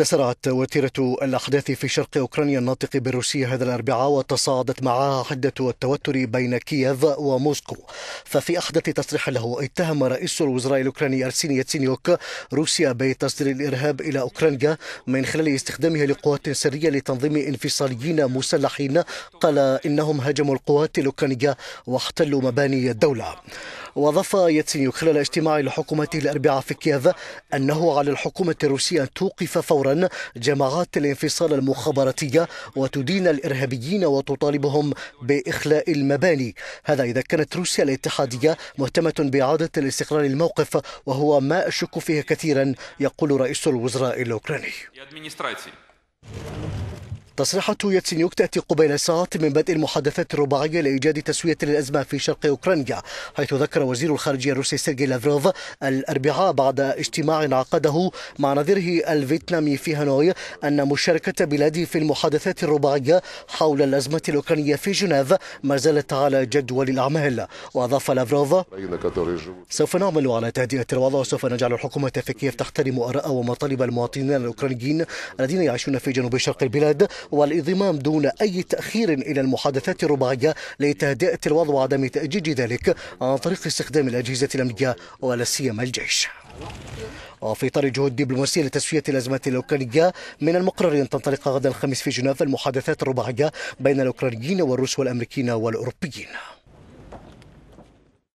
تسرعت وتيرة الأحداث في شرق أوكرانيا الناطق بالروسية هذا الأربعاء وتصاعدت معها حدة التوتر بين كييف وموسكو ففي أحدث تصريح له اتهم رئيس الوزراء الأوكراني أرسيني ياتسينيوك روسيا بتصدير الإرهاب إلى أوكرانيا من خلال استخدامها لقوات سرية لتنظيم انفصاليين مسلحين قال إنهم هاجموا القوات الأوكرانية واحتلوا مباني الدولة وأضاف يتسين خلال اجتماع الحكومة الأربعاء في كييف أنه على الحكومة الروسية أن توقف فورا جماعات الانفصال المخابراتية وتدين الإرهابيين وتطالبهم بإخلاء المباني هذا إذا كانت روسيا الاتحادية مهتمة بإعادة الاستقرار الموقف وهو ما أشك فيه كثيرا يقول رئيس الوزراء الأوكراني تصريحات ياتسينيوك تأتي قبيل ساعات من بدء المحادثات الرباعية لإيجاد تسوية للأزمة في شرق أوكرانيا حيث ذكر وزير الخارجية الروسي سيرجي لافروف الأربعاء بعد اجتماع عقده مع نظيره الفيتنامي في هانوي أن مشاركة بلاده في المحادثات الرباعية حول الأزمة الأوكرانية في جنيف ما زالت على جدول الأعمال وأضاف لافروف سوف نعمل على تهدئة الوضع وسوف نجعل الحكومة في كييف تحترم آراء ومطالب المواطنين الأوكرانيين الذين يعيشون في جنوب شرق البلاد والانضمام دون أي تأخير إلى المحادثات الرباعية لتهدئة الوضع وعدم تأجيج ذلك عن طريق استخدام الأجهزة الأمنية ولا سيما الجيش وفي إطار جهود دبلوماسية لتسوية الازمات الأوكرانية من المقرر أن تنطلق غدا الخميس في جنيف المحادثات الرباعية بين الأوكرانيين والروس والأمريكيين والأوروبيين